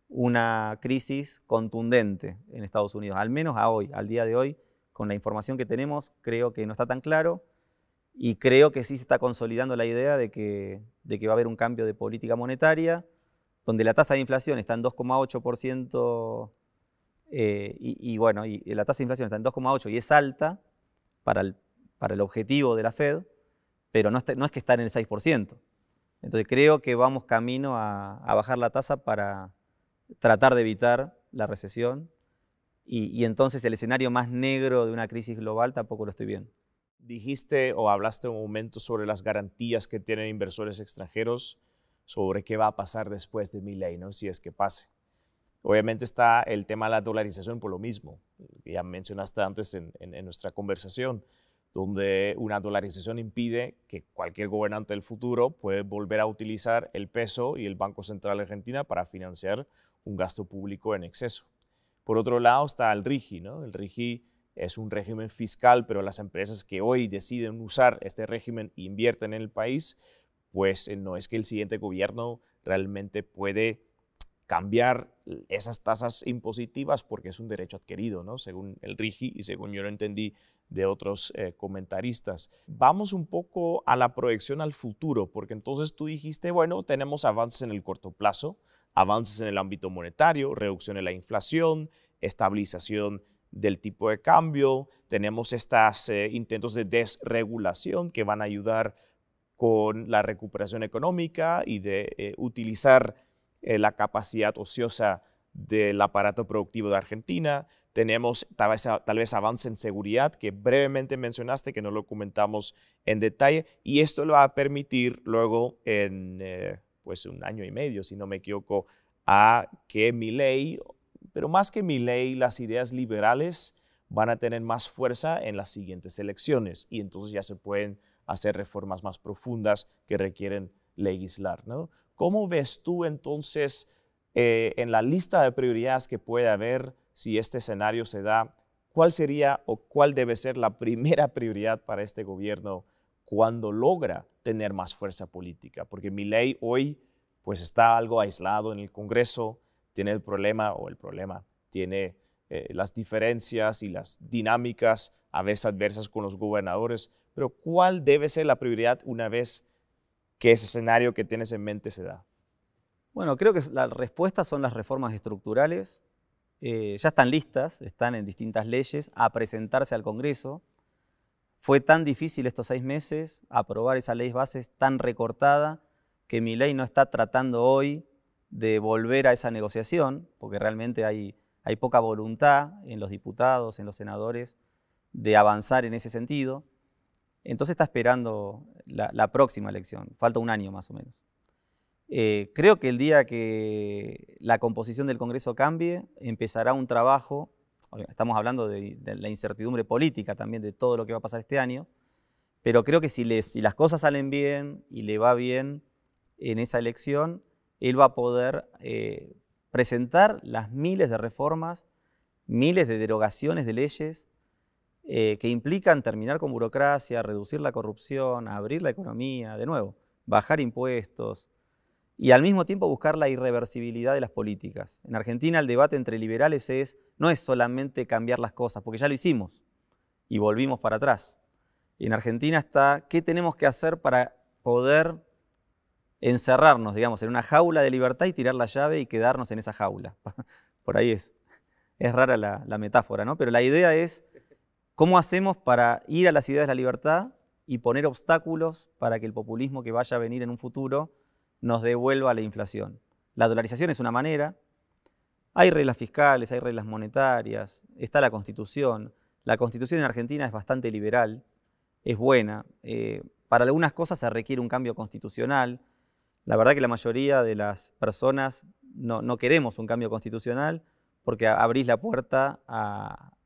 una crisis contundente en Estados Unidos, al menos a hoy, al día de hoy, con la información que tenemos, creo que no está tan claro y creo que sí se está consolidando la idea de que, de que va a haber un cambio de política monetaria, donde la tasa de inflación está en 2,8%. Eh, y, bueno, la tasa de inflación está en 2,8 y es alta, para el, para el objetivo de la Fed, pero no, es que estar en el 6%. Entonces creo que vamos camino a, bajar la tasa para tratar de evitar la recesión y, entonces el escenario más negro de una crisis global tampoco lo estoy viendo. Dijiste o hablaste un momento sobre las garantías que tienen inversores extranjeros sobre qué va a pasar después de mi ley, ¿no? si es que pase. Obviamente está el tema de la dolarización por lo mismo ya mencionaste antes en, nuestra conversación, donde una dolarización impide que cualquier gobernante del futuro pueda volver a utilizar el peso y el Banco Central Argentina para financiar un gasto público en exceso. Por otro lado está el RIGI. ¿no? El RIGI es un régimen fiscal, pero las empresas que hoy deciden usar este régimen e invierten en el país, pues eh, no es que el siguiente gobierno realmente puede cambiar esas tasas impositivas porque es un derecho adquirido, ¿no? según el RIGI y según yo lo entendí de otros eh, comentaristas. Vamos un poco a la proyección al futuro, porque entonces tú dijiste, bueno, tenemos avances en el corto plazo, avances en el ámbito monetario, reducción en la inflación, estabilización del tipo de cambio, tenemos estos eh, intentos de desregulación que van a ayudar con la recuperación económica y de eh, utilizar eh, la capacidad ociosa del aparato productivo de Argentina, tenemos tal vez, avance en seguridad que brevemente mencionaste, que no lo comentamos en detalle, y esto lo va a permitir luego en eh, pues un año y medio, si no me equivoco, a que mi ley, pero más que mi ley, las ideas liberales van a tener más fuerza en las siguientes elecciones y entonces ya se pueden hacer reformas más profundas que requieren legislar. ¿no? ¿Cómo ves tú entonces eh, en la lista de prioridades que puede haber si este escenario se da? ¿Cuál sería o cuál debe ser la primera prioridad para este gobierno cuando logra tener más fuerza política? Porque mi ley hoy pues está algo aislado en el Congreso, tiene el problema o el problema, tiene eh, las diferencias y las dinámicas a veces adversas con los gobernadores, pero ¿cuál debe ser la prioridad una vez que ese escenario que tienes en mente se da? Bueno, creo que la respuesta son las reformas estructurales. Eh, ya están listas, están en distintas leyes, a presentarse al Congreso. Fue tan difícil estos seis meses aprobar esa ley base tan recortada que mi ley no está tratando hoy de volver a esa negociación, porque realmente hay poca voluntad en los diputados, en los senadores, de avanzar en ese sentido. Entonces está esperando la, próxima elección, falta un año más o menos. Eh, creo que el día que la composición del Congreso cambie, empezará un trabajo, estamos hablando de, la incertidumbre política también, de todo lo que va a pasar este año, pero creo que si, les, si las cosas salen bien y le va bien en esa elección, él va a poder eh, presentar las miles de reformas, miles de derogaciones de leyes eh, que implican terminar con burocracia, reducir la corrupción, abrir la economía, de nuevo, bajar impuestos y al mismo tiempo buscar la irreversibilidad de las políticas. En Argentina el debate entre liberales es, no es solamente cambiar las cosas, porque ya lo hicimos y volvimos para atrás. en Argentina está, ¿qué tenemos que hacer para poder encerrarnos, digamos, en una jaula de libertad y tirar la llave y quedarnos en esa jaula? <laughs> Por ahí es. Es rara la, la metáfora, ¿no? Pero la idea es ¿Cómo hacemos para ir a las ideas de la libertad y poner obstáculos para que el populismo que vaya a venir en un futuro nos devuelva la inflación? La dolarización es una manera. Hay reglas fiscales, hay reglas monetarias, está la constitución. La constitución en Argentina es bastante liberal, es buena. Eh, para algunas cosas se requiere un cambio constitucional. La verdad que la mayoría de las personas no, queremos un cambio constitucional porque abrís la puerta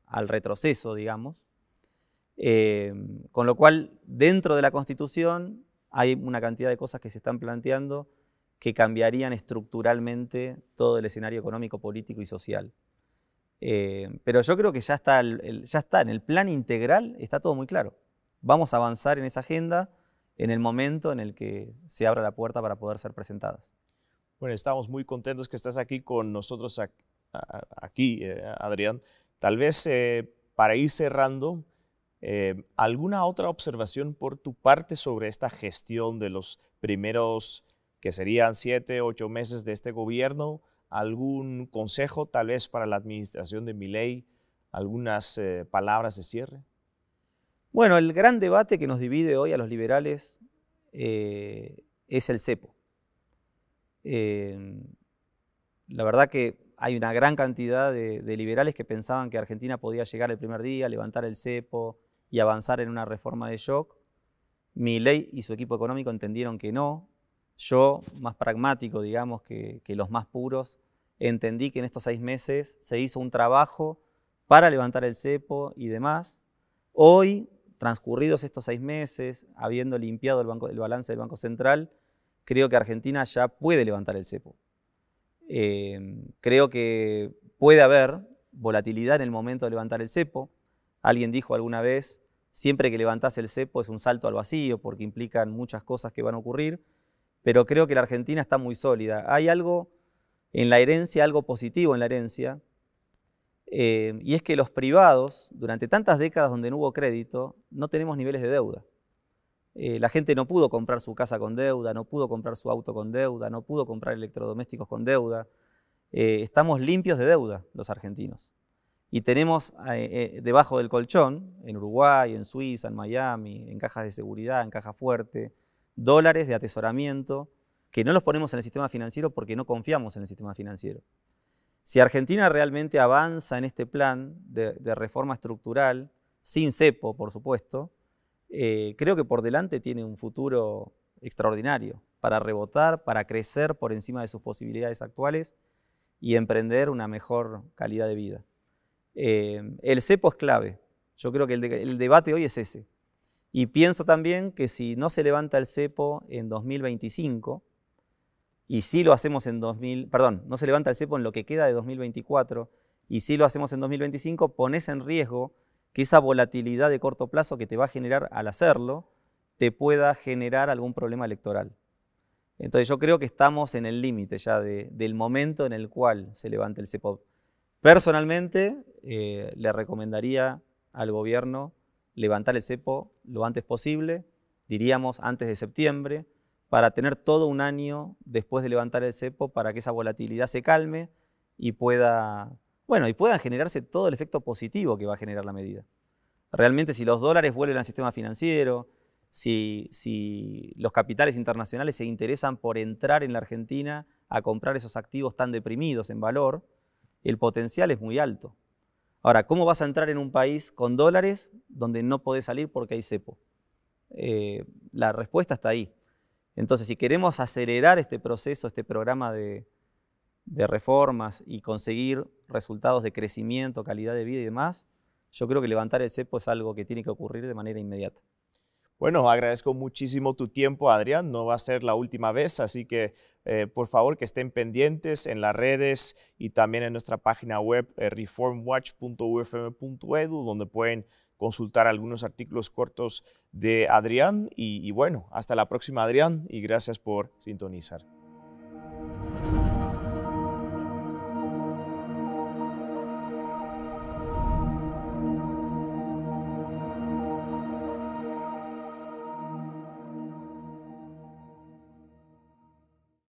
al retroceso, digamos. Eh, con lo cual, dentro de la Constitución hay una cantidad de cosas que se están planteando que cambiarían estructuralmente todo el escenario económico, político y social. Eh, pero yo creo que ya está, ya está, en el plan integral está todo muy claro. Vamos a avanzar en esa agenda en el momento en el que se abra la puerta para poder ser presentadas. Bueno, estamos muy contentos que estás aquí con nosotros aquí, eh, Adrián. Tal vez para ir cerrando, eh, ¿Alguna otra observación por tu parte sobre esta gestión de los primeros, que serían siete, ocho meses de este gobierno? ¿Algún consejo tal vez para la administración de Miley? ¿Algunas eh, palabras de cierre? Bueno, el gran debate que nos divide hoy a los liberales eh, es el cepo. la verdad que hay una gran cantidad de, liberales que pensaban que Argentina podía llegar el primer día, levantar el cepo, y avanzar en una reforma de shock. mi ley y su equipo económico entendieron que no. Yo, más pragmático, digamos, que, los más puros, entendí que en estos seis meses se hizo un trabajo para levantar el cepo y demás. Hoy, transcurridos estos seis meses, habiendo limpiado el, banco, balance del Banco Central, creo que Argentina ya puede levantar el cepo. Eh, creo que puede haber volatilidad en el momento de levantar el cepo. Alguien dijo alguna vez, siempre que levantás el cepo es un salto al vacío porque implican muchas cosas que van a ocurrir, pero creo que la Argentina está muy sólida. Hay algo en la herencia, algo positivo en la herencia, eh, y es que los privados, durante tantas décadas donde no hubo crédito, no tenemos niveles de deuda. Eh, la gente no pudo comprar su casa con deuda, no pudo comprar su auto con deuda, no pudo comprar electrodomésticos con deuda. Eh, estamos limpios de deuda los argentinos. Y tenemos eh, eh, debajo del colchón, en Uruguay, en Suiza, en Miami, en cajas de seguridad, en caja fuerte, dólares de atesoramiento, que no los ponemos en el sistema financiero porque no confiamos en el sistema financiero. Si Argentina realmente avanza en este plan de, reforma estructural, sin cepo, por supuesto, eh, creo que por delante tiene un futuro extraordinario para rebotar, para crecer por encima de sus posibilidades actuales y emprender una mejor calidad de vida. Eh, el cepo es clave. Yo creo que el, debate hoy es ese. Y pienso también que si no se levanta el cepo en 2025, y si lo hacemos en 2000, perdón, no se levanta el cepo en lo que queda de 2024, y si lo hacemos en 2025, pones en riesgo que esa volatilidad de corto plazo que te va a generar al hacerlo, te pueda generar algún problema electoral. Entonces yo creo que estamos en el límite ya del momento en el cual se levanta el cepo. Personalmente, eh, le recomendaría al gobierno levantar el cepo lo antes posible, diríamos antes de septiembre, para tener todo un año después de levantar el cepo para que esa volatilidad se calme y pueda, bueno, y pueda generarse todo el efecto positivo que va a generar la medida. Realmente si los dólares vuelven al sistema financiero, si, si los capitales internacionales se interesan por entrar en la Argentina a comprar esos activos tan deprimidos en valor, el potencial es muy alto. Ahora, ¿cómo vas a entrar en un país con dólares donde no podés salir porque hay cepo? Eh, la respuesta está ahí. Entonces, si queremos acelerar este proceso, este programa de, de reformas y conseguir resultados de crecimiento, calidad de vida y demás, yo creo que levantar el cepo es algo que tiene que ocurrir de manera inmediata. Bueno, agradezco muchísimo tu tiempo, Adrián. No va a ser la última vez, así que eh, por favor que estén pendientes en las redes y también en nuestra página web eh, reformwatch.ufm.edu, e donde pueden consultar algunos artículos cortos de Adrián. y bueno, hasta la próxima, Adrián, y gracias por sintonizar.